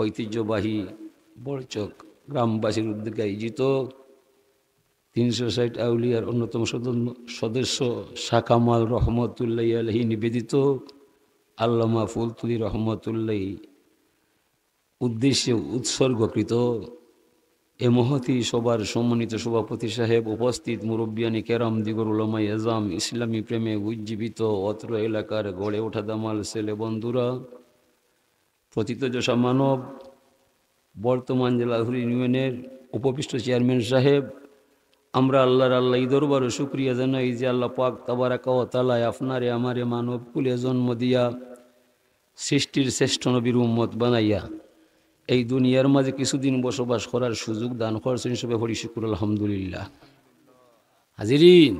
ঐতিহ্যবাহী বড়চক গ্রামবাসীর উদ্যোগে আয়োজিত তিনশো ষাট আউলিয়ার অন্যতম সদস্য শাকামাল রহমতুল্লাহ আলহী নিবেদিত আল্লামা ফুলতুলি রহমতুল্লাহ উদ্দেশ্যে উৎসর্গকৃত এ মহতি সবার সম্মানিত সভাপতি সাহেব উপস্থিত মুরব্বিয়ানী কেরাম দিগর উলামা এজাম ইসলামী প্রেমে উজ্জীবিত অত্র এলাকার গড়ে ওঠা দামাল ছেলে বন্ধুরা প্রতীত যশা মানব বর্তমান জেলা ইউনিয়নের উপবিষ্ট চেয়ারম্যান সাহেব আমরা আল্লাহর আল্লাহ ইদরবারও শুক্রিয়া জানাই যে আল্লাহ পাক তাবারাকা ও আপনারে আমারে মানব কুলে জন্ম দিয়া সৃষ্টির শ্রেষ্ঠ নবীর উম্মত বানাইয়া এই দুনিয়ার মাঝে কিছুদিন বসবাস করার সুযোগ দান করছেন হিসেবে হরি শুকুর আলহামদুলিল্লাহ হাজিরিন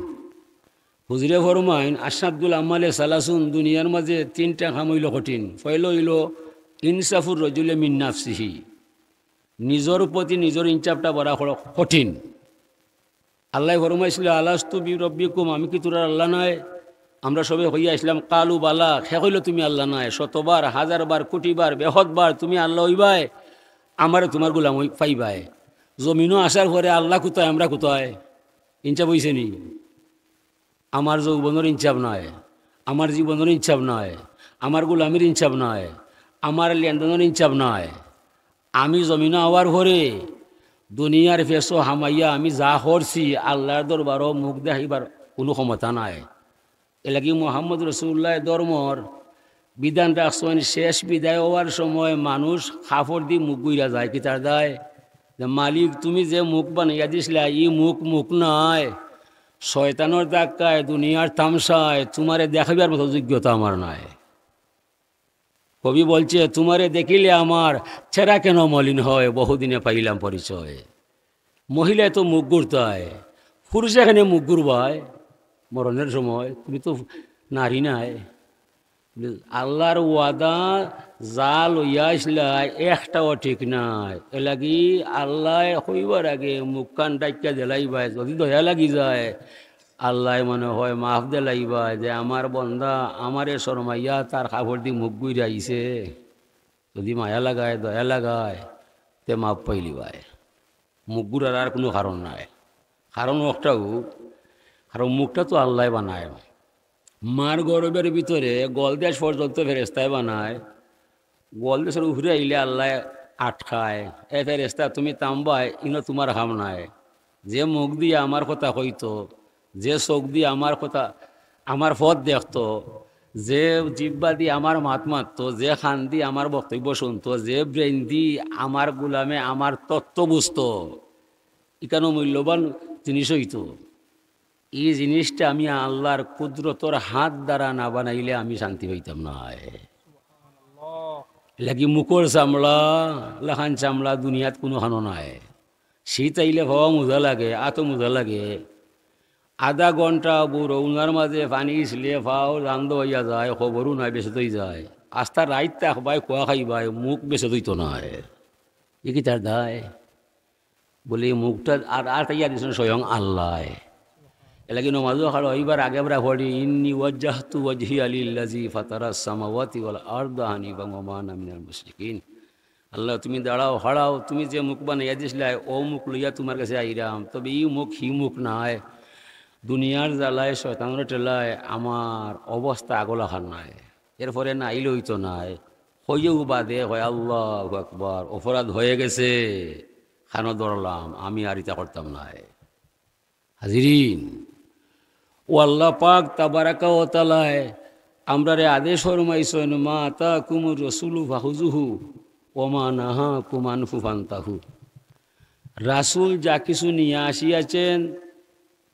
হুজরে ফরমাইন আশাদুল আমালে সালাসুন দুনিয়ার মাঝে তিনটা খাম হইল কঠিন ফয়ল হইল ইনসাফুর রজুলে মিন্নাফসিহি নিজৰ প্ৰতি নিজৰ ইনচাপটা বৰা কৰক কঠিন আল্লাহ ফরমাইছিল আলাস্তু বি রব্বি কুম আমি কি তোরা আল্লাহ নয় আমরা সবে হইয়া আসলাম কালু বালা সে হইল তুমি আল্লাহ নয় শতবার হাজারবার কোটিবার বেহতবার তুমি আল্লাহ হইবাই আমার তোমার গোলাম পাইবাই জমিনও আসার পরে আল্লাহ কোথায় আমরা কোথায় ইনসাফ হইছে নি আমার যৌবনের ইনসাফ নয় আমার জীবনের ইনসাফ নয় আমার গুলামের ইনসাফ নয় আমার লেনদেনের ইনচাপ নয় আমি জমিন হওয়ার ঘরে দুনিয়ার ফেসো হামাইয়া আমি যা হরছি আল্লাহর দরবারও মুখ দেখাইবার কোনো ক্ষমতা নাই এলাকি মোহাম্মদ রসুল্লাহ ধর্মর বিধান রাখছেন শেষ বিদায় হওয়ার সময় মানুষ খাফর দিয়ে মুখ গুইরা যায় কিতার তার দেয় মালিক তুমি যে মুখ বানাইয়া দিছিলা ই মুখ মুখ নয় শয়তানোর দাক্কায় দুনিয়ার তামসায় তোমারে দেখাবার মতো যোগ্যতা আমার নয় কবি বলছে তোমারে দেখিলে আমার ছেঁড়া কেন মলিন হয় বহুদিনে পাইলাম পরিচয় মহিলায় তো মুখ গুড়তায় পুরুষ এখানে মুখ গুড়বায় মরণের সময় তুমি তো নারী নাই আল্লাহর ওয়াদা যা লইয়া আসলাই একটাও ঠিক নাই এলাগি আল্লাহ হইবার আগে মুখ কান ডাইকা জেলাইবায় যদি দয়া লাগি যায় আল্লাহ মনে হয় মাফ দে লাইবা যে আমার বন্ধা আমারে শরমাইয়া তার খাবর দি মুখ গুই আইছে যদি মায়া লাগায় দয়া লাগায় তে মাপ পাইলিবাই মুখ গুড়ার আর কোনো কারণ নাই কারণ একটাও কারণ মুখটা তো আল্লাহ বানায় মার গরবের ভিতরে গলদেশ পর্যন্ত ফেরেস্তায় বানায় গলদেশের উহরে আইলে আল্লাহ আটকায় এ ফেরেস্তা তুমি তাম্বায় ইনো তোমার হাম নাই যে মুখ দিয়ে আমার কথা হইতো যে চোখ দিয়ে আমার কথা আমার পথ দেখতো যে জিব্বা দিয়ে আমার মাত মারত যে খান দিয়ে আমার বক্তব্য শুনতো যে ব্রেন দিয়ে আমার গুলামে আমার তত্ত্ব বুঝত এখানে মূল্যবান জিনিস হইতো এই জিনিসটা আমি আল্লাহর কুদরতর হাত দ্বারা না বানাইলে আমি শান্তি হইতাম না লাগি মুখর চামড়া লাখান চামড়া দুনিয়াত কোনো হানো নাই শীত আইলে ভাবা মোজা লাগে আত মোজা লাগে আধা ঘন্টা বুড়ো উনার মাঝে পানি ইসলে ফাও রান্দ হইয়া যায় খবরও নাই বেঁচে তৈ যায় আস্তা রাইত তাক কোয়া খাই খাইবাই মুখ বেঁচে তৈত নাই এ কি তার দায় বলে মুখটা আর আর তাইয়া দিয়েছেন স্বয়ং আল্লাহ এলাকি নমাজও খাড়ো এইবার আগে আমরা হরি ইন্নি ওয়াজ্জাহতু ওয়াজহি আলিল্লাজি ফাতারা সামাওয়াতি ওয়াল আরদাহানি হানি বা ওমান আমিনাল মুশরিকিন আল্লাহ তুমি দাঁড়াও হাড়াও তুমি যে মুখ বানাইয়া দিয়েছিলে ও মুখ লইয়া তোমার কাছে আইরাম তবে ই মুখ হি মুখ নাই দুনিয়ার জ্বালায় শয়তানের টেলায় আমার অবস্থা আগলাখান নাই এরপরে না আইলেই তো নাই হইয়েও বাদে হয় আল্লাহ একবার অপরাধ হয়ে গেছে খান দরলাম আমি আর ইতা করতাম নাই হাজিরিন ও আল্লাহ পাক তাবারাকা ও আমরা রে আদেশ হরমাইছেন মা তা কুমুর রসুলু ভাহুজুহু ওমা নাহা কুমান ফুফান্তাহু রাসুল যা কিছু নিয়ে আসিয়াছেন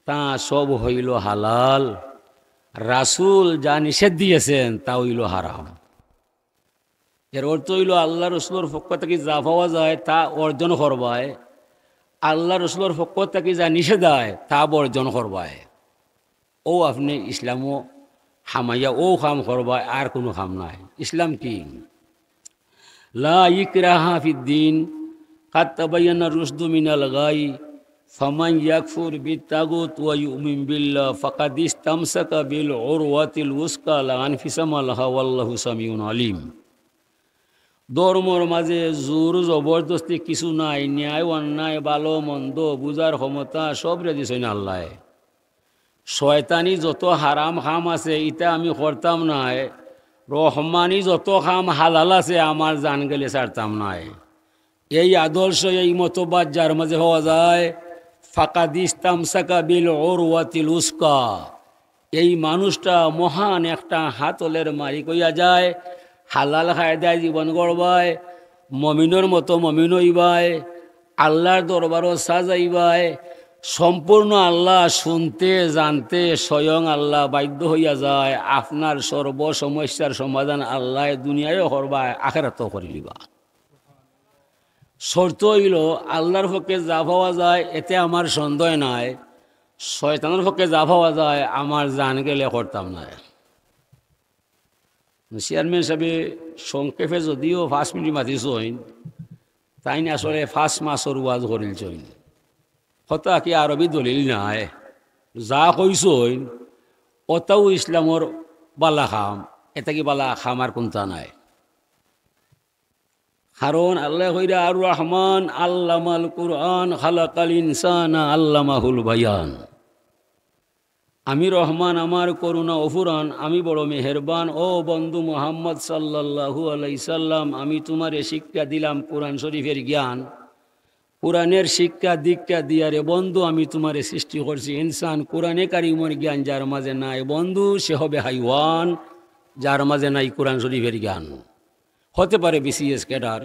তা সব হইল হালাল রাসুল যা নিষেধ দিয়েছেন তা হইল হারাম এর অর্থ হইল আল্লাহ রসুলোর পক্ষ থেকে যা পাওয়া যায় তা অর্জন করবায় আল্লাহ রসুলোর পক্ষ থেকে যা নিষেধায় তা বর্জন করবায় ও আপনি ইসলামও হামাইয়া ও খাম করবায় আর কোনো খাম নাই ইসলাম কি লা ইকরাহা হাফিদ্দিন কাত্তাবাইয়ানা রুসদু মিনাল গাই ফামান ইয়াকফুর বিতাগুত ওয়া ইউমিন বিল্লাহ ফাকাদ ইসতামসাকা বিল উরওয়াতিল উসকা লা আনফিসামালাহা ওয়াল্লাহু সামিউন আলিম ধর্মর মাঝে জোর জবরদস্তি কিছু নাই ন্যায় অন্যায় ভালো মন্দ বুজার ক্ষমতা সব রে দিছেন আল্লাহ শয়তানি যত হারাম খাম আছে ইটা আমি করতাম নাই রহমানি যত খাম হালাল আছে আমার জান গেলে ছাড়তাম নাই এই আদর্শ এই মতবাদ যার মাঝে হওয়া যায় সাকা বিল ওর ওয়াতিল উস্কা এই মানুষটা মহান একটা হাতলের মারি কইয়া যায় হালাল খায় দেয় জীবন গড়বায় মমিনের মতো মমিন হইবায় আল্লাহর দরবারও সাজাইবায় সম্পূর্ণ আল্লাহ শুনতে জানতে স্বয়ং আল্লাহ বাধ্য হইয়া যায় আপনার সর্ব সমস্যার সমাধান আল্লাহ দুনিয়ায় হরবায় আখেরাত করিবা শর্ত হইল আল্লাহর পক্ষে যা পাওয়া যায় এতে আমার সন্দেহ নাই শয়তানের পক্ষে যা পাওয়া যায় আমার জান গেলে করতাম না চেয়ারম্যান সাহেবে সংক্ষেপে যদিও ফার্স্ট মিনিট মাতিস হইন তাই না আসলে ফার্স্ট মাসর ওয়াজ করিল চইন হতা কি আরবি দলিল নাই যা কইসইন হইন অতাও ইসলামর বালা খাম এটা কি বালা খামার কোনটা নাই কারণ আল্লাহ হইরা আর রহমান আল্লামাল কুরআন খালাকাল ইনসান আল্লামাহুল বায়ান আমি রহমান আমার করুণা অফুরান আমি বড় মেহেরবান ও বন্ধু মোহাম্মদ সাল্লাহু আলাইসাল্লাম আমি তোমারে শিক্ষা দিলাম কোরআন শরীফের জ্ঞান কোরআনের শিক্ষা দীক্ষা দিয়ারে বন্ধু আমি তোমারে সৃষ্টি করছি ইনসান কোরআনে কারিমর জ্ঞান যার মাঝে নাই বন্ধু সে হবে হাইওয়ান যার মাঝে নাই কোরআন শরীফের জ্ঞান হতে পারে বিসিএস ক্যাডার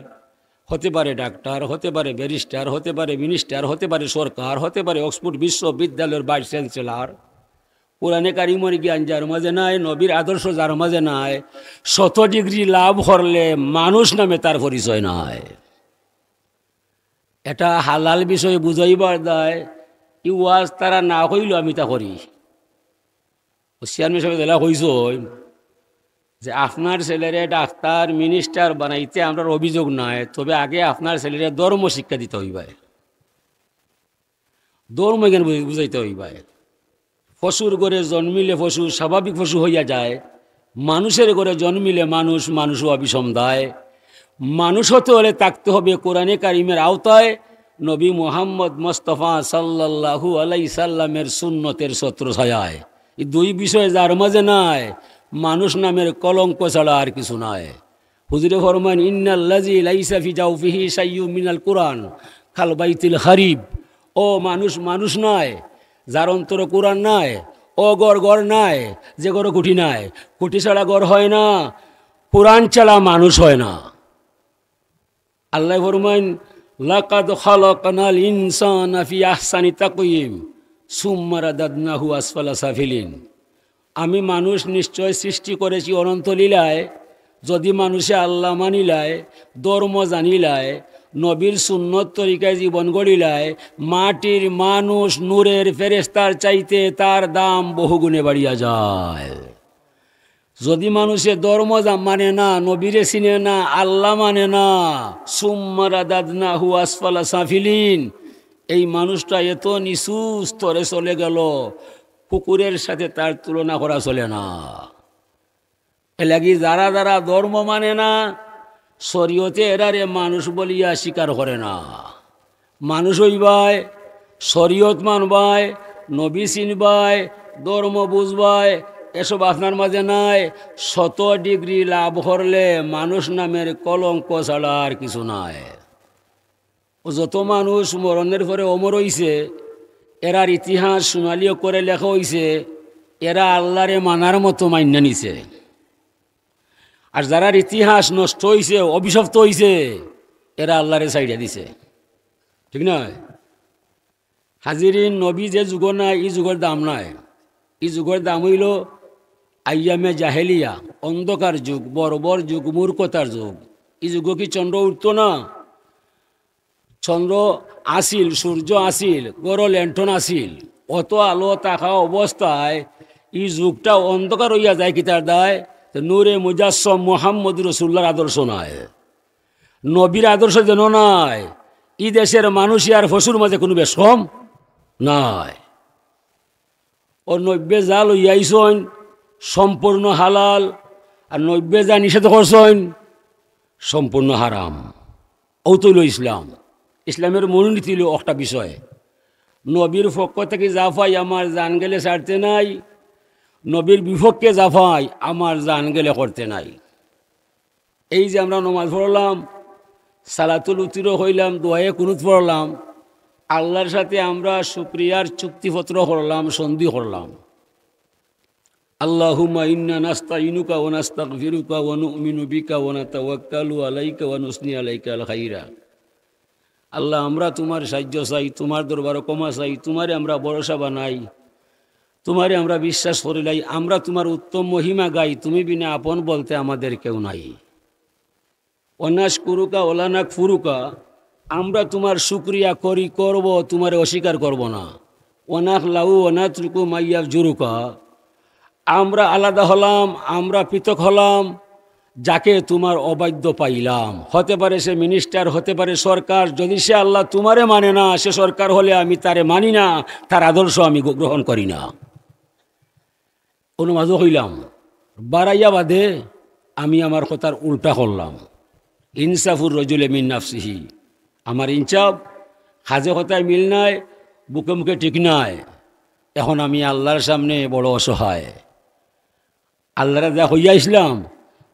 হতে পারে ডাক্তার হতে পারে ব্যারিস্টার হতে পারে মিনিস্টার হতে পারে সরকার হতে পারে অক্সফোর্ড বিশ্ববিদ্যালয়ের ভাইস চ্যান্সেলার কোরআনে কারিমর জ্ঞান যার মাঝে নাই নবীর আদর্শ যার মাঝে নাই শত ডিগ্রি লাভ হরলে মানুষ নামে তার পরিচয় নাই এটা হালাল বিষয়ে বুঝাইবার দেয় ইউ ওয়াজ তারা না হইল আমি তা করি চেয়ারম্যান সাহেব দেলা হইছ যে আপনার ছেলেরে ডাক্তার মিনিস্টার বানাইতে আমার অভিযোগ নয় তবে আগে আপনার ছেলেরে ধর্ম শিক্ষা দিতে হইবে ধর্ম জ্ঞান বুঝাইতে হইবে পশুর করে জন্মিলে পশু স্বাভাবিক পশু হইয়া যায় মানুষের করে জন্মিলে মানুষ মানুষও দেয় মানুষ হতে হলে থাকতে হবে কোরআনে কারিমের আওতায় নবী মোহাম্মদ মোস্তফা সাল্লাহু আলাই সাল্লামের সুন্নতের শত্রু ছায় এই দুই বিষয় যার মাঝে নাই মানুষ নামের কলঙ্ক ছাড়া আর কিছু নয় হুজুরে ফরমান ইন্নাল্লাজি লাইসাফি জাউফিহি সাইয়ু মিনাল কোরআন খালবাইতিল হারিব ও মানুষ মানুষ নয় যার অন্তর কোরআন নয় ও গড় গড় নাই যে গড় কুটি নাই কুটি ছাড়া গড় হয় না কোরআন ছাড়া মানুষ হয় না আল্লাহ ফরমান লাকাদ খালাকানাল ইনসান ফি আহসানি তাকয়িম সুম্মারা দাদনাহু আসফালা সাফিলিন আমি মানুষ নিশ্চয় সৃষ্টি করেছি অনন্তলীলায় যদি মানুষে আল্লাহ মানিলায় ধর্ম জানিলায় নবীর সুন্নত তরিকায় জীবন গড়িলায় মাটির মানুষ নূরের ফেরেস্তার চাইতে তার দাম বহুগুণে বাড়িয়া যায় যদি মানুষে ধর্ম মানে না নবীরে চিনে না আল্লাহ মানে না সুম্মারা দাদনা হু আসফালা সাফিলিন এই মানুষটা এত নিচু স্তরে চলে গেল কুকুরের সাথে তার তুলনা করা চলে না এলাকি যারা যারা ধর্ম মানে না শরীয়তে এরারে মানুষ বলিয়া স্বীকার করে না মানুষ হইবায় শরীয়ত মানবায় নবী চিনবায় ধর্ম বুঝবায় এসব আপনার মাঝে নাই শত ডিগ্রি লাভ হরলে মানুষ নামের কলঙ্ক ছাড়া আর কিছু নাই যত মানুষ মরণের পরে অমর হইছে এরার ইতিহাস সোনালীয় করে লেখা হয়েছে এরা আল্লাহরে মানার মতো মান্য নিছে আর যারার ইতিহাস নষ্ট হয়েছে অভিশপ্ত হয়েছে এরা আল্লাহরে সাইডে দিছে ঠিক নয় হাজিরিন নবী যে যুগ নাই ই যুগের দাম নাই ই যুগের দাম হইল আইয়ামে জাহেলিয়া অন্ধকার যুগ বর্বর যুগ মূর্খতার যুগ ই যুগ কি চন্দ্র উঠত না চন্দ্র আসিল সূর্য আসিল গড় ল্যান্ঠন আসিল অত আলো থাকা অবস্থায় এই যুগটা অন্ধকার হইয়া যায় কি তার দায় নূরে মুজাসম মোহাম্মদ রসুল্লার আদর্শ নয় নবীর আদর্শ যেন নয় ই দেশের মানুষ আর ফসুর মাঝে কোনো বেশম নয় ও নব্যে যা লইয়াইছন সম্পূর্ণ হালাল আর নব্যে যা নিষেধ করছেন সম্পূর্ণ হারাম অতুল ইসলাম ইসলামের মনোনীতি হলো একটা বিষয় নবীর পক্ষ থেকে জাফাই আমার জান গেলে ছাড়তে নাই নবীর বিপক্ষে জাফাই আমার জান গেলে করতে নাই এই যে আমরা নমাজ পড়লাম সালাতুল উতির হইলাম দোয়ায়ে কুনুত পড়লাম আল্লাহর সাথে আমরা সুপ্রিয়ার চুক্তিপত্র করলাম সন্ধি করলাম আল্লাহুমা ইন্না নাস্তা ইনুকা ও নাস্তা ফিরুকা ওনু মিনু বিকা ওনা আলাইকা ওয়া নুসনি আলাইকা আল্লাহ আমরা তোমার সাহায্য চাই তোমার দরবার কমা চাই তোমারে আমরা ভরসা বানাই তোমারে আমরা বিশ্বাস করিলাই আমরা তোমার উত্তম মহিমা গাই তুমি বিনা আপন বলতে আমাদের কেউ নাই অনাস কুরুকা ওলানাক ফুরুকা আমরা তোমার সুক্রিয়া করি করব তোমারে অস্বীকার করব না অনাক লাউ অনাথুকু মাইয়া জুরুকা আমরা আলাদা হলাম আমরা পৃথক হলাম যাকে তোমার অবাধ্য পাইলাম হতে পারে সে মিনিস্টার হতে পারে সরকার যদি সে আল্লাহ তোমারে মানে না সে সরকার হলে আমি তারে মানি না তার আদর্শ আমি গ্রহণ করি না অনুমাজও হইলাম বাড়াইয়া বাদে আমি আমার কথার উল্টা করলাম ইনসাফুর রজুল মিন্নাফসিহি আমার ইনসাফ হাজে হতায় মিল নাই বুকে মুখে ঠিক নাই এখন আমি আল্লাহর সামনে বড় অসহায় আল্লাহরা যা হইয়া ইসলাম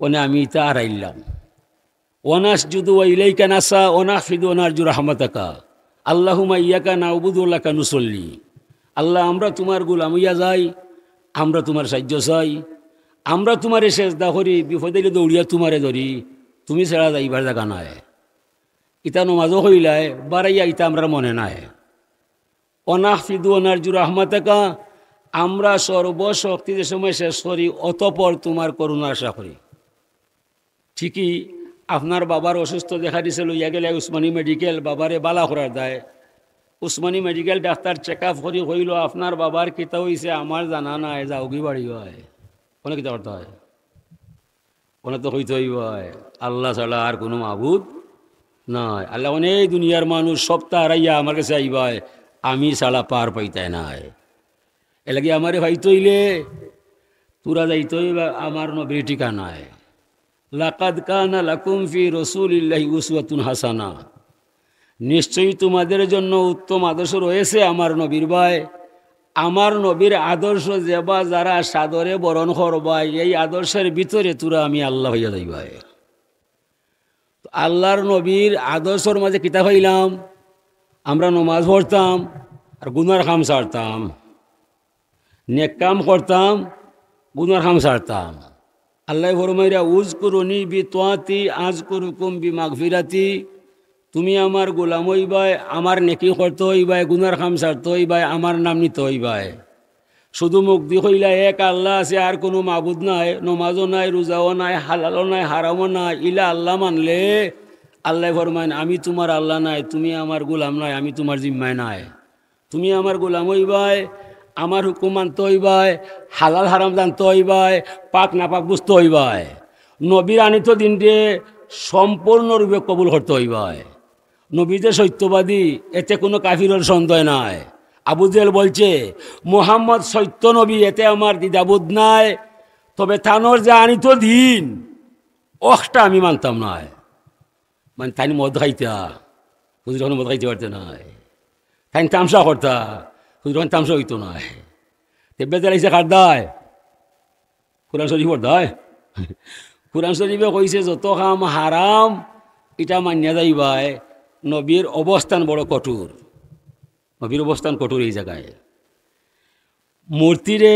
ওনে আমি ইতা আরাইলাম ওনাস যুদু ইলাইকা নাসা ওনা ফিদ ওনার জু রহমতাকা আল্লাহুমা ইয়াকা না উবুদুল্লাকা নুসল্লি আল্লাহ আমরা তোমার গুলাম ইয়া যাই আমরা তোমার সাহায্য চাই আমরা তোমার এসে দাহরি বিপদে দৌড়িয়া তোমারে ধরি তুমি ছেড়া যাইবার জায়গা নাই ইতা নমাজও হইলায় বাড়াইয়া ইতা আমরা মনে নাই অনাহ ফিদু জুর রহমাতাকা আমরা যে সময় শেষ করি অতপর তোমার করুণা আশা করি ঠিকই আপনার বাবার অসুস্থ দেখা দিছে লইয়া গেলে উসমানী মেডিকেল বাবারে বালা করার দেয় Osmani medical doctor check up করি হইল আপনার বাবার কিতা হইছে আমার জানা নাই যাওগি বাড়ি হয় কোনো কিতা করতে হয় কোনো তো হইতে হইব আল্লাহ ছাড়া আর কোনো মাবুদ নয় আল্লাহ অনেক দুনিয়ার মানুষ সপ্তাহ হারাইয়া আমার কাছে আইবায় আমি ছাড়া পার পাইতাই নাই এলাকি আমারে ভাইতে হইলে তোরা যাইতে আমার নবীর নয় লাকাদ কানা লাকুম ফি রসুলিল্লাহি উসওয়াতুন হাসানা নিশ্চয়ই তোমাদের জন্য উত্তম আদর্শ রয়েছে আমার নবীর ভাই আমার নবীর আদর্শ যেবা যারা সাদরে বরণ করবাই এই আদর্শের ভিতরে তোরা আমি আল্লাহ হইয়া ভাই আল্লাহর নবীর আদর্শর মাঝে কিতাব হইলাম আমরা নমাজ পড়তাম আর গুনার খাম সারতাম নেক কাম করতাম গুনার খাম সারতাম আল্লাহ ভরমাইরা উজ নি বি তোয়াতি আজ করুকুম বি মাঘফিরাতি তুমি আমার গোলাম হইবাই আমার নেকি করতে হইবাই গুনার খাম সারতে হইবাই আমার নাম নিতে হইবাই শুধু মুক্তি হইলা এক আল্লাহ আছে আর কোনো মাবুদ নাই নমাজও নাই রোজাও নাই হালালও নাই হারামও নাই ইলা আল্লাহ মানলে আল্লাহ ফরমাইন আমি তোমার আল্লাহ নাই তুমি আমার গোলাম নাই আমি তোমার জিম্মায় নাই তুমি আমার গোলাম হইবাই আমার হুকুম মানতে হইবায় হালাল হারাম জানতে হইবায় পাক না পাক বুঝতে হইবায় নবীর আনিত দিনটে সম্পূর্ণরূপে কবুল করতে হইবায় নবী যে সত্যবাদী এতে কোনো কাফিরের সন্দেহ নাই আবু জেল বলছে মোহাম্মদ সত্য নবী এতে আমার দ্বিধাবোধ নাই তবে থানোর যে আনিত দিন অখটা আমি মানতাম না মানে তাই মদ খাইতা বুঝলি মদ খাইতে পারতে নাই তাই তামসা করতা হুজুরান তামসা হইতো না তেব্বে দাঁড়াইছে খার দায় কোরআন শরীফর দায় কোরআন শরীফে কইছে যত কাম হারাম এটা মান্যা যাইবায় নবীর অবস্থান বড় কঠোর নবীর অবস্থান কঠোর এই জায়গায় মূর্তিরে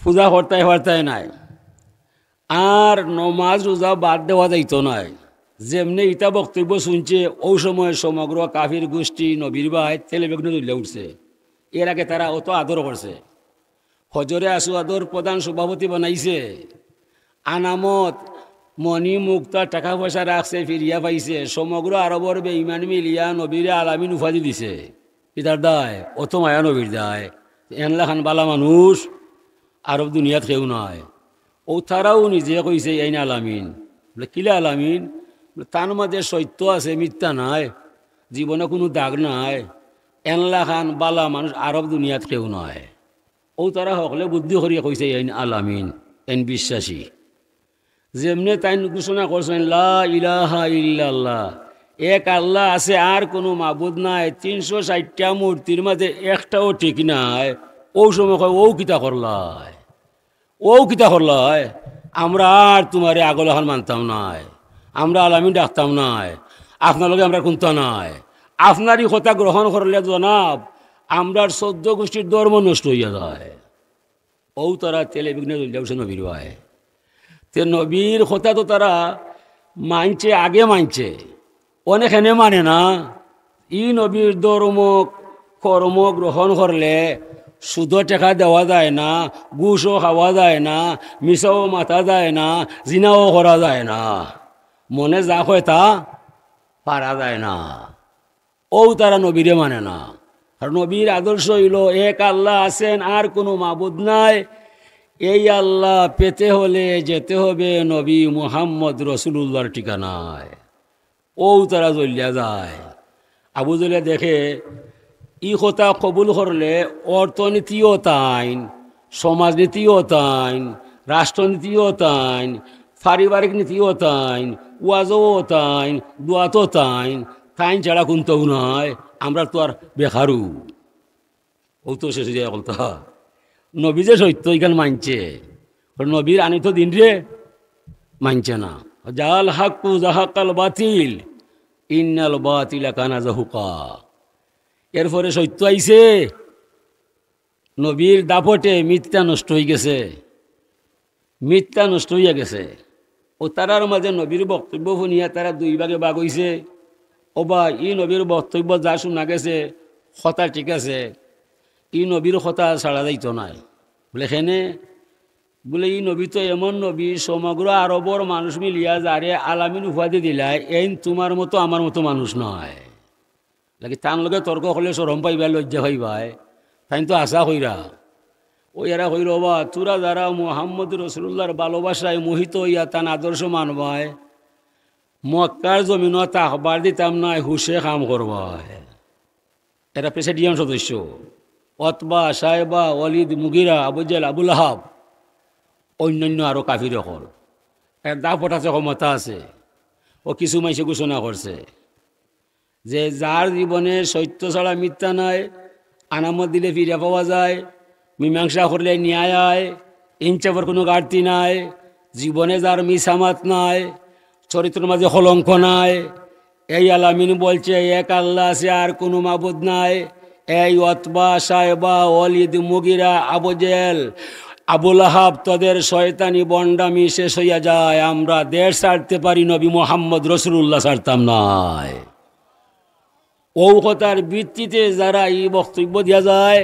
পূজা হর্তায় হর্তায় নাই আর নমাজ রোজা বাদ দেওয়া যাইত নয় যেমনি ইটা বক্তব্য শুনছে ও সময় সমগ্র কাফির গোষ্ঠী নবীর বাই তেলেবেগ্ন তুলে উঠছে এর আগে তারা অত আদর করছে হজরে আসু আদর প্রধান সভাপতি বানাইছে আনামত মণি মুক্তা টাকা পয়সা রাখছে ফিরিয়া পাইছে সমগ্র আরবর বেঈমান মিলিয়া নবীরে আলামিন উপাধি দিছে পিতার দায় অত মায়া নবীর দায় এনলা খান বালা মানুষ আরব দুনিয়াত কেউ নয় ও তারাও নিজে কইছে এই না আলামিন বলে কিলা আলামিন তার মাঝে সত্য আছে মিথ্যা নাই জীবনে কোনো দাগ নাই এনলা খান বালা মানুষ আরব দুনিয়াত কেউ নয় ও তারা সকলে বুদ্ধি করিয়া কইছে এন আলামিন এন বিশ্বাসী যেমনে তাইন ঘোষণা করছেন লা ইলাহা এক আল্লাহ আছে আর কোনো মাবুদ নাই তিনশো ষাটটা মূর্তির মাঝে একটাও ঠিক নাই ও সময় ও কিতা করলাই ও কিতা করলাই আমরা আর তোমারে আগলহান মানতাম নাই আমরা আলামিন ডাকতাম নাই আপনার লগে আমরা কোনতা নাই আপনারই কথা গ্রহণ করলে জনাব আমরার সদ্য গোষ্ঠীর ধর্ম নষ্ট হইয়া যায় ও তারা তেলে বিঘ্নে চলে নবীর ভাই তে নবীর কথা তো তারা মানছে আগে মানছে অনেক এনে মানে না ই নবীর ধর্ম কর্ম গ্রহণ করলে সুদও টেকা দেওয়া যায় না গুসও খাওয়া যায় না মিশাও মাথা যায় না জিনাও করা যায় না মনে যা হয় তা পারা যায় না ও তারা নবীরে মানে না আর নবীর আদর্শ হইল এক আল্লাহ আছেন আর কোনো মাবুদ নাই এই আল্লাহ পেতে হলে যেতে হবে নবী মুহাম্মদ রসুল্লাহর ঠিকানায় ও তারা জ্বলিয়া যায় আবু জলিয়া দেখে ই কথা কবুল করলে অর্থনীতিও তাইন সমাজনীতিও তাইন রাষ্ট্রনীতিও তাইন পারিবারিক নীতিও তাইন ওয়াজও তাইন দোয়াতও তাইন তাই ছাড়া কোনটাও নয় আমরা তো আর বেকারু ও তো শেষ যায় বলতো নবী যে সত্য এখান মানছে নবীর আনি তো দিন রে মানছে না জাল হাকু জাহাকাল বাতিল ইন্নাল বাতিল কানা জাহুকা এরপরে সত্য আইছে নবীর দাপটে মিথ্যা নষ্ট হয়ে গেছে মিথ্যা নষ্ট হইয়া গেছে ও তারার মাঝে নবীর বক্তব্য শুনিয়া তারা দুই ভাগে বাগ হইছে অবা ই নবীর বক্তব্য যা শোনা গেছে হতা ঠিক আছে ই নবীর হতা ছাড়া যাইত নাই বলে সেনে বলে ই নবী তো এমন নবী সমগ্র আরবর মানুষ মিলিয়া যারে আলামিন উপাধি দিলাই এই তোমার মতো আমার মতো মানুষ নয় লাগে তার লগে তর্ক হলে সরম পাইবা লজ্জা হইবাই তাই তো আশা হইরা ও এরা হইল বা তোরা যারা মোহাম্মদ রসুল্লাহর ভালোবাসায় মোহিত হইয়া তান আদর্শ মানবায় মক্কার জমিনত তাহবার দিতাম নাই হুসে কাম করব এটা প্রেসিডিয়াম সদস্য অতবা সাহেবা অলিদ মুগিরা আবুজাল আবুল আহাব অন্যান্য আরও কাফির হল দা পটাতে ক্ষমতা আছে ও কিছু মাইসে ঘোষণা করছে যে যার জীবনে সত্য ছাড়া মিথ্যা নাই আনামত দিলে ফিরে পাওয়া যায় মীমাংসা করলে ন্যায় আয় ইনচাপের কোনো ঘাটতি নাই জীবনে যার মিসামাত নাই চরিত্র মাঝে হলঙ্ক নাই এই আলামিন বলছে এক আল্লাহ আছে আর কোনো মাবুদ নাই এই অতবা সাহেবা অলিদ মুগিরা আবুজেল আবুল আহাব তদের শয়তানি বন্ডামি শেষ হইয়া যায় আমরা দেশ ছাড়তে পারি নবী মোহাম্মদ রসুল্লাহ ছাড়তাম নাই ঔকতার ভিত্তিতে যারা এই বক্তব্য দিয়া যায়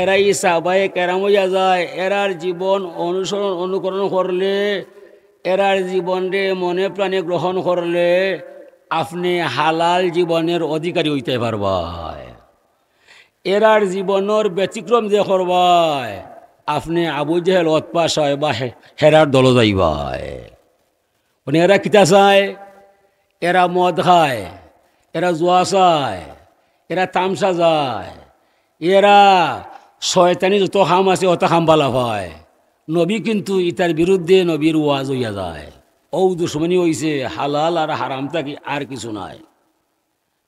এরা ই সাবায়ে কেরাম হইয়া যায় এরার জীবন অনুসরণ অনুকরণ করলে এরার জীবনরে মনে প্রাণে গ্রহণ করলে আপনি হালাল জীবনের অধিকারী হইতে পারবায় এরার জীবনের ব্যতিক্রম যে করবায় আপনি আবু জেহেল অতপাস হয় বা হেরার দল যাইবায় মানে এরা কিতা চায় এরা মদ খায় এরা জোয়া চায় এরা তামসা যায় এরা শয়তানি যত হাম আছে অত হাম বালা হয় নবী কিন্তু ইতার বিরুদ্ধে নবীর ওয়াজ হইয়া যায় ও দুশ্মনী হইছে হালাল আর হারাম থাকি আর কিছু নাই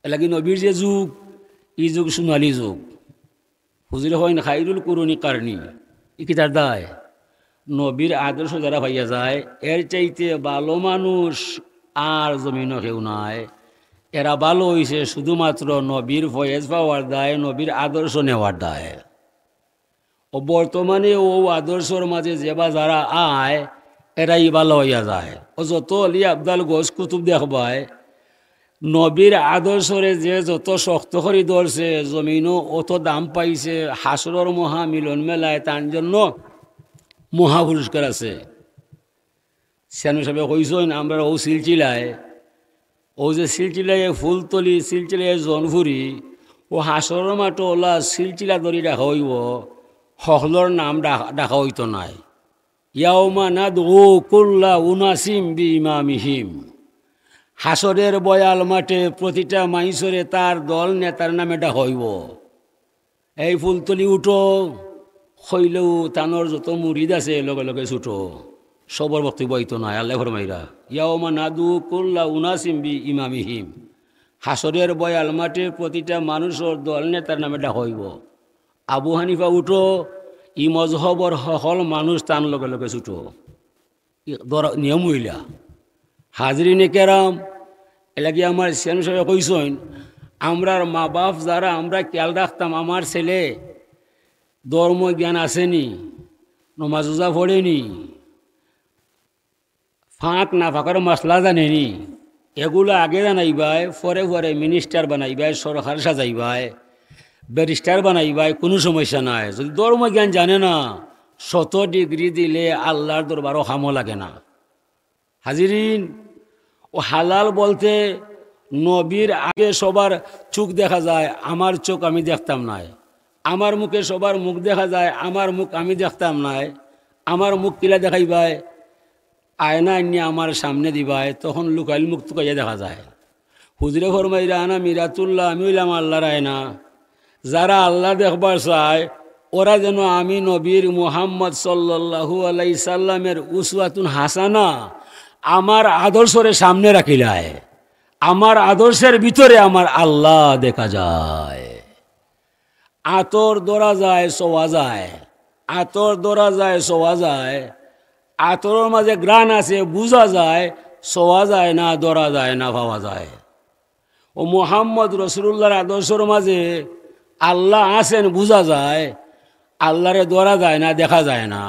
এলাকি নবীর যে যুগ ই যুগ সোনালি যুগ হুজুর হইন খাইরুল কুরুনি কারণী ই তার দায় নবীর আদর্শ যারা পাইয়া যায় এর চাইতে ভালো মানুষ আর জমিন কেউ নাই এরা ভালো হইছে শুধুমাত্র নবীর ফয়েজ পাওয়ার দায় নবীর আদর্শ নেওয়ার দায় ও বর্তমানে ও আদর্শর মাঝে যেবা যারা আয় এরা ইবালা হইয়া যায় ও যত অলি আবদাল গোস কুতুব দেখবায় নবীর আদর্শরে যে যত শক্ত করি ধরছে জমিনও অত দাম পাইছে হাসরর মহা মিলন মেলায় তার জন্য মহা আছে সেন সাহেব কইছেন আমরা ও সিলচিলায় ও যে ফুল ফুলতলি শিলচিলাই জনফুরি ও হাসরের মাঠ ওলা শিলচিলা ধরি রাখা হইব হকলর নাম ডাকা হইতো নাই ইয়াউমা নাদ ও কুল্লা উনাসিম বি ইমামিহিম হাসরের বয়াল মাঠে প্রতিটা মাইসরে তার দল নেতার নামে ডাক হইব এই ফুলতলি উঠো হইলেও তানোর যত মুরিদ আছে লগে লগে ছুটো সবর বক্তব্য হইতো নাই আল্লাহ ফরমাইরা ইয়াউমা নাদু কুল্লা উনাসিম বি ইমামিহিম হাসরের বয়াল মাঠে প্রতিটা মানুষের দল নেতার নামে ডাক হইব আবু হানিফা উঠো ই মজহবর সকল মানুষ তান লগে লগে ছুটো নিয়ম হইলা হাজরি নেকেরাম এলাকি আমার সেন সবাই কইসইন আমরার মা বাপ যারা আমরা খেয়াল রাখতাম আমার ছেলে ধর্ম জ্ঞান আসেনি নমাজোজা পড়েনি ফাঁক না ফাঁকার মশলা জানেনি এগুলো আগে জানাইবায় ফরে ফরে মিনিস্টার বানাইবায় সরকার সাজাইবায় ব্যারিস্টার বানাই ভাই কোনো সমস্যা নাই যদি ধর্ম জ্ঞান জানে না শত ডিগ্রি দিলে আল্লাহর দরবারও হামো লাগে না হাজিরিন ও হালাল বলতে নবীর আগে সবার চোখ দেখা যায় আমার চোখ আমি দেখতাম নাই আমার মুখে সবার মুখ দেখা যায় আমার মুখ আমি দেখতাম নাই আমার মুখ কিলা দেখাই ভাই আয়না নিয়ে আমার সামনে দিবাই তখন লুকাইল মুখ তুকাইয়া দেখা যায় হুজরে ফরমাইরা আনা মিরাতুল্লাহ আমি হইলাম আল্লাহর আয়না যারা আল্লাহ দেখবার চায় ওরা যেন আমি নবীর মুহাম্মদ সাল্লু আলাই সাল্লামের উসওয়াতুন হাসানা আমার আদর্শরে সামনে রাখিলায় আমার আদর্শের ভিতরে আমার আল্লাহ দেখা যায় আতর দরা যায় সোয়া যায় আতর দরা যায় সোয়া যায় আতরের মাঝে গ্রান আছে বুঝা যায় সোয়া যায় না দরা যায় না ভাবা যায় ও মোহাম্মদ রসুল্লাহর আদর্শের মাঝে আল্লাহ আসেন বোঝা যায় আল্লাহরে দরা যায় না দেখা যায় না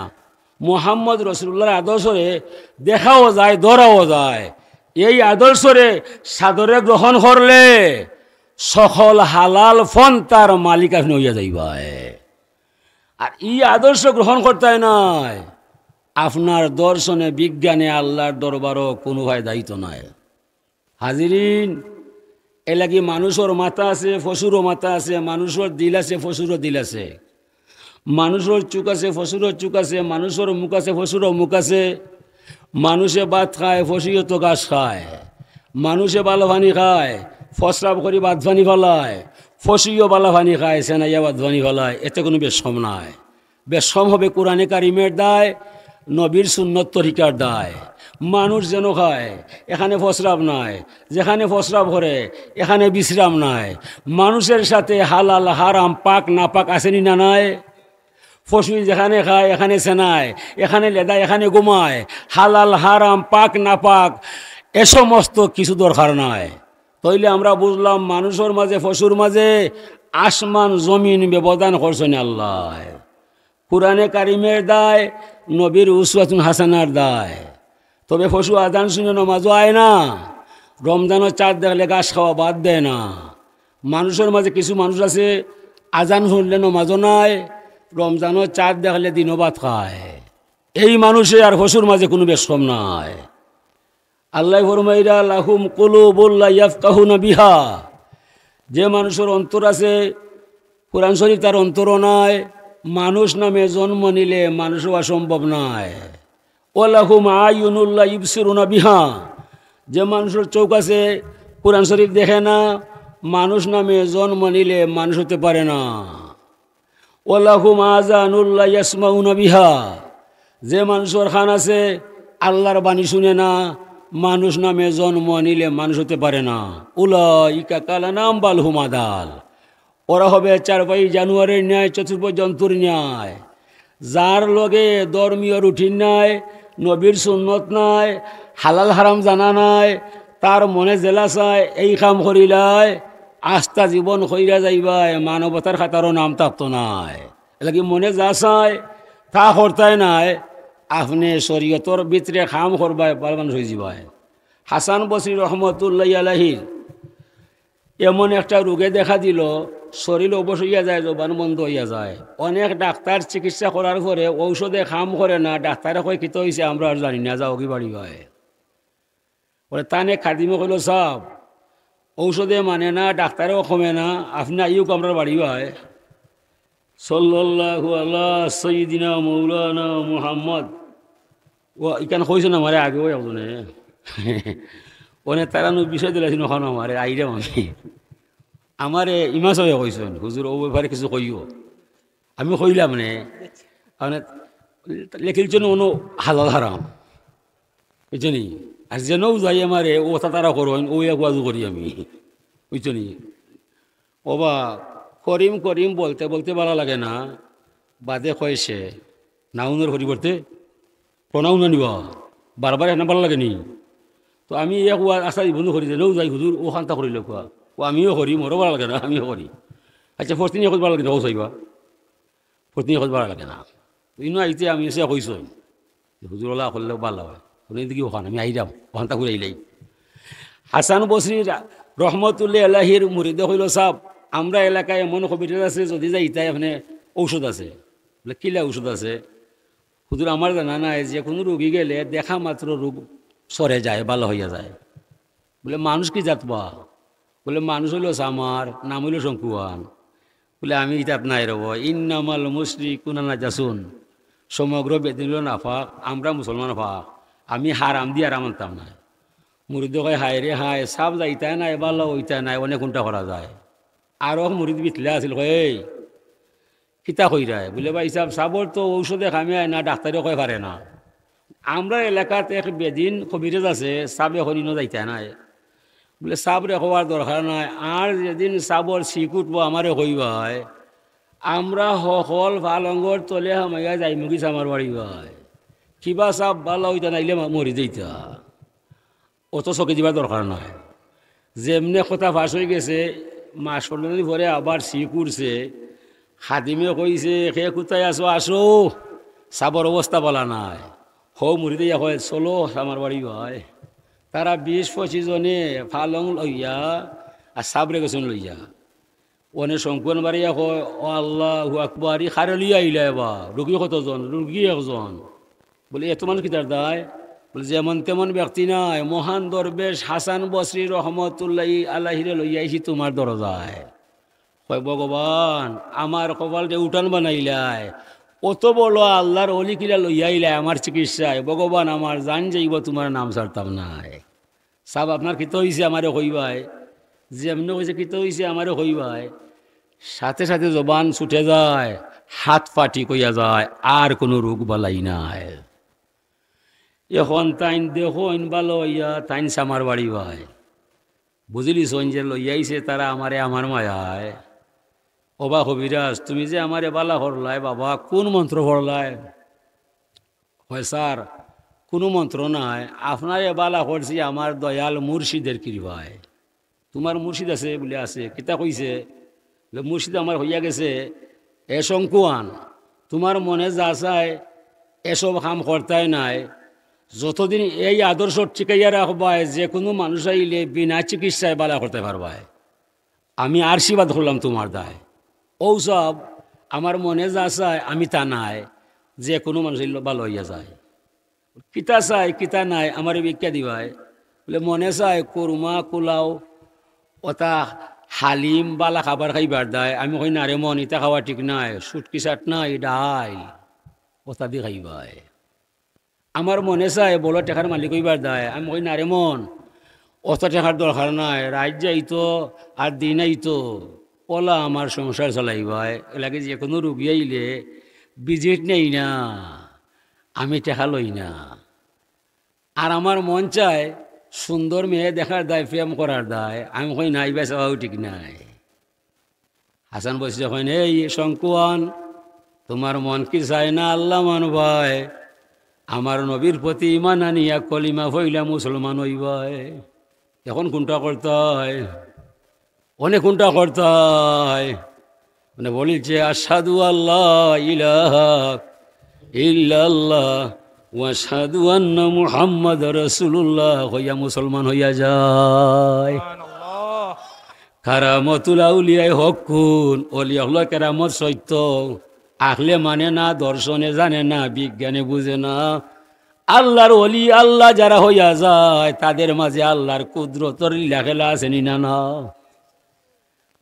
মোহাম্মদ রসুল্লাহর আদর্শরে দেখাও যায় দরাও যায় এই আদর্শরে সাদরে গ্রহণ করলে সকল হালাল ফন তার মালিকা হইয়া যাইবায় আর ই আদর্শ গ্রহণ করতে নয় আপনার দর্শনে বিজ্ঞানে আল্লাহর দরবারও কোনো ভাই দায়িত্ব নয় হাজিরিন এলা কি মানুষের মাথা আছে ফসুরও মাথা আছে মানুষের দিল আছে ফসুরও দিল আছে মানুষের চুক আছে ফসুরও চুক আছে মানুষের মুখ আছে ফসুরও মুখ আছে মানুষে ভাত খায় ফসিও তো গাছ খায় মানুষে বালাভানি খায় ফসরাব করি বাদভানি ফলায় ফসিও বালাভানি খায় সেনাইয়া বাদভানি ফলায় এতে কোনো বেশম নাই বেশম হবে কোরআনে কারিমের দায় নবীর সুন্নত তরিকার দায় মানুষ যেন খায় এখানে প্রস্রাব নাই যেখানে প্রস্রাব করে এখানে বিশ্রাম নাই মানুষের সাথে হালাল হারাম পাক না পাক আসেনি না নাই ফসল যেখানে খায় এখানে সেনায় এখানে লেদা এখানে ঘুমায় হালাল হারাম পাক না পাক এ সমস্ত কিছু দরকার নাই তইলে আমরা বুঝলাম মানুষের মাঝে ফসুর মাঝে আসমান জমিন ব্যবধান করছেন আল্লাহ কোরআনে কারিমের দায় নবীর উসওয়াতুন হাসানার দায় তবে ফসু আদান শুনে নমাজও আয় না রমজানও চাঁদ দেখলে গাছ খাওয়া বাদ দেয় না মানুষের মাঝে কিছু মানুষ আছে আজান শুনলে নমাজও নাই রমজানও চাঁদ দেখলে দিনও বাদ খায় এই মানুষে আর ফসুর মাঝে কোনো বেশম নাই আল্লাহ ফরমাইরা লাহুম কলু বল্লা ইয়াফকাহুনা বিহা যে মানুষের অন্তর আছে কোরআন শরীফ তার অন্তরও নাই মানুষ নামে জন্ম নিলে মানুষও অসম্ভব নয় ওলাহুম আয়ুনুল্লাহ ইবসিরুনা বিহা যে মানুষের চোখ আছে কোরআন শরীফ দেখে না মানুষ নামে জন্ম নিলে মানুষ হতে পারে না ওলাহুম আজানুল্লাহ ইয়াসমাউনা বিহা যে মানুষের খান আছে আল্লাহর বাণী শুনে না মানুষ নামে জন্ম নিলে মানুষ হতে পারে না উলাইকা কালা নাম বালহুম আদাল ওরা হবে চারপাই জানুয়ারির ন্যায় চতুর্থ জন্তুর ন্যায় যার লগে ধর্মীয় রুটিন নেয় নবীর সুন্নত নাই হালাল হারাম জানা নাই তার মনে জেলা চায় এই কাম করিলাই আস্থা জীবন হইরা যাইবাই মানবতার খাতারও নাম থাকতো নাই এলাকি মনে যা চায় তা হরতায় নাই আপনি শরীয়তর ভিতরে খাম করবায় বাল মানুষ হয়ে যাবায় হাসান বসরি রহমতুল্লাহ আলাহির এমন একটা রোগে দেখা দিল শরীর অবশ হইয়া যায় জবান বন্ধ হইয়া যায় অনেক ডাক্তার চিকিৎসা করার পরে ঔষধে খাম করে না ডাক্তারে কয় কিত হয়েছে আমরা আর জানি না যাও কি বাড়ি হয় বলে তানে খাদিম কইল সব ঔষধে মানে না ডাক্তারেও কমে না আপনি আইও কামরার বাড়ি হয় সল্লাহ সঈদিনা মৌলানা মুহাম্মদ ও ইকান কইস না মারে আগেও একজনে অনেক তারা বিষয় দিলাছিল ওখানে মারে আইরে মানে আমার ইমা সবাই কইসন হুজুর ও ব্যাপারে কিছু কইও আমি কইলাম মানে মানে লেখিল জন্য কোনো হালাল হারাম বুঝছনি আর যেন যাই আমার ও তারা করেন ও এক ওয়াজু করি আমি ও বা করিম করিম বলতে বলতে ভালো লাগে না বাদে কয়েছে নাউনের পরিবর্তে প্রণাউন আনিব বারবার এখানে ভালো নি তো আমি এক আশা বন্ধু করি যে নৌ যাই হুজুর ও শান্তা করিল কোয়া ও আমিও করি মোরও ভালো লাগে না আমিও করি আচ্ছা ফস্তিনি এখন ভালো লাগে না ও সইবা ফস্তিনি এখন ভালো লাগে না ইনো আইতে আমি এসে কইসই হুজুরলা করলেও ভাল লাগে কোনো দিকে ওখান আমি আইরাম ওখান তা ঘুরাইলাই হাসান বসরির রহমতুল্লাহ আল্লাহির মুরিদ হইল সাহ আমরা এলাকায় এমন হসপিটাল আছে যদি যাই তাই এখানে ঔষধ আছে বলে কিলা ঔষধ আছে হুজুর আমার জানা নাই যে কোনো রোগী গেলে দেখা মাত্র রোগ সরে যায় ভালো হইয়া যায় বলে মানুষ কি জাতবা বলে মানুষ হইল সামার নাম হইল শঙ্কুয়ান বলে আমি ইতাত নাই রব ইন্নামাল মুসরি কুনানা যাসুন সমগ্র বেদিন হল নাফাক আমরা মুসলমান ফাঁক আমি হারাম দিয়ে আমার তাম নাই মুরিদ কয় হায় রে হায় সাপ যাইতায় নাই বা লইতায় নাই অনেক কোনটা করা যায় আরও মুরিদ বিতলে আছিল এই কিতা কই রায় বলে ভাই সাহেব সাবর তো ঔষধে খামে না ডাক্তারে কয় পারে না আমরা এলাকাতে এক বেদিন কবিরাজ আছে সাবে হরিণ যাইতা নাই বলে সাবরে হওয়ার দরকার নাই আর যেদিন সাবর শিকুটবো আমারে হইবা হয় আমরা সকল ভালঙ্গর তলে হামাইয়া যাই মুখি সামার বাড়ি ভাই কিবা সাপ বালা হইতা নাইলে মরি যেতা অত চকে দিবার দরকার নাই যেমনে কথা ফাঁস হয়ে গেছে মাস পনেরো ভরে আবার সি করছে হাদিমে কইছে সে কোথায় আসো আসো সাবর অবস্থা বলা নাই হো মুড়িতে হয় চলো আমার বাড়ি ভাই তারা বিশ পঁচিশ জনে ফালং লইয়া আর সাবরে গেছেন লইয়া অনে শঙ্কুন বাড়িয়া হয় ও আল্লাহ আকবরি খারে লইয়া আইলা এবার রুগী কতজন রুগী একজন বলে এত মানুষ কিতার দায় বলে যেমন তেমন ব্যক্তি নাই মহান দরবেশ হাসান বসরি রহমতুল্লাহ আল্লাহিরে লইয়া আইসি তোমার দরজায় কয় ভগবান আমার কপাল যে উঠান বানাইলায় অত বলো আল্লাহর অলি কিলা লইয়াইলে আমার চিকিৎসায় ভগবান আমার জান যাইব তোমার নাম সারতাম না সাব আপনার কিত হইছে আমারে হইবায় যে এমনি হয়েছে কিত হইছে আমারে হইবায় সাথে সাথে জবান ছুটে যায় হাত ফাটি কইয়া যায় আর কোনো রোগ বালাই নাই এখন তাইন দেহ ইনবা লইয়া তাইন সামার বাড়ি ভাই বুঝলি সঞ্জে লইয়াইছে তারা আমারে আমার হয় অবা হবিরাজ তুমি যে আমারে বালা হরলায় বাবা কোন মন্ত্র হরলায় হয় স্যার কোনো মন্ত্র নাই আপনারে বালা হরছি আমার দয়াল মুর্শিদের কৃপায় তোমার মুর্শিদ আছে বলে আছে কিতা কইছে মুর্শিদ আমার হইয়া গেছে এ শঙ্কুয়ান তোমার মনে যা চায় এসব কাম কর্তায় নাই যতদিন এই আদর্শ টিকাইয়া রাখবায় যে কোনো মানুষ আইলে বিনা চিকিৎসায় বালা করতে পারবায় আমি আশীর্বাদ করলাম তোমার দায় ওসব আমার মনে যা চায় আমি তা নাই যে কোনো মানুষ ভালো হইয়া যায় কিতা চাই কিতা নাই আমার বিজ্ঞা দিবাই বলে মনে চাই কোরমা কোলাও অতা হালিম বালা খাবার খাইবার দেয় আমি কই নারে মন ইতা খাওয়া ঠিক নাই সুটকি চাট নাই ডাই অতা দি খাইবাই আমার মনে চাই বলো টেকার মালিক হইবার দেয় আমি কই নারে মন অত টেকার দরকার নাই রাত যাইতো আর দিন আইতো ওলা আমার সংসার ভাই এলাকে যে কোনো রুগী আইলে বিজেট নেই না আমি টেকা লই না আর আমার মন চায় সুন্দর মেয়ে দেখার দায় প্রেম করার দায় আমি কই নাই বেসাও ঠিক নাই হাসান বসে যখন এই শঙ্কুয়ান তোমার মন কি চায় না আল্লাহ মান ভাই আমার নবীর প্রতি ইমান আনিয়া কলিমা হইলা মুসলমান হইবায় এখন কোনটা করতে হয় অনেক উল্টা করতে হয় মানে বলছে আসাদু আল্লাহ ইলাহা ও সাধু আন্ন মুহাম্মদ রসুল্লাহ হইয়া মুসলমান হইয়া যায় কারামতুল আউলিয়াই হকুন অলিয়া হল কেরামত সত্য আহলে মানে না দর্শনে জানে না বিজ্ঞানে বুঝে না আল্লাহর অলি আল্লাহ যারা হইয়া যায় তাদের মাঝে আল্লাহর কুদরতর লেখেলা আছে না না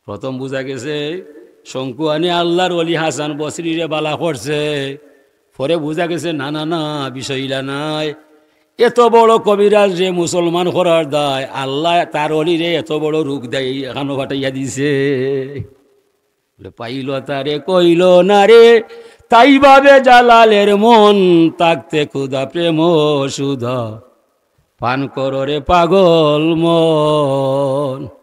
প্রথম বোঝা গেছে শঙ্কু আনি আল্লাহর অলি হাসান বসরিরে বালা করছে পরে বোঝা গেছে না না না বিষয়লা নাই এত বড় কবিরাজ রে মুসলমান করার দায় আল্লাহ তার অলিরে এত বড় রূপ দেয় এখানো ফাটাইয়া দিছে পাইল তারে কইল না রে তাই ভাবে জালালের মন তাকতে ক্ষুদা প্রেম সুধা পান রে পাগল মন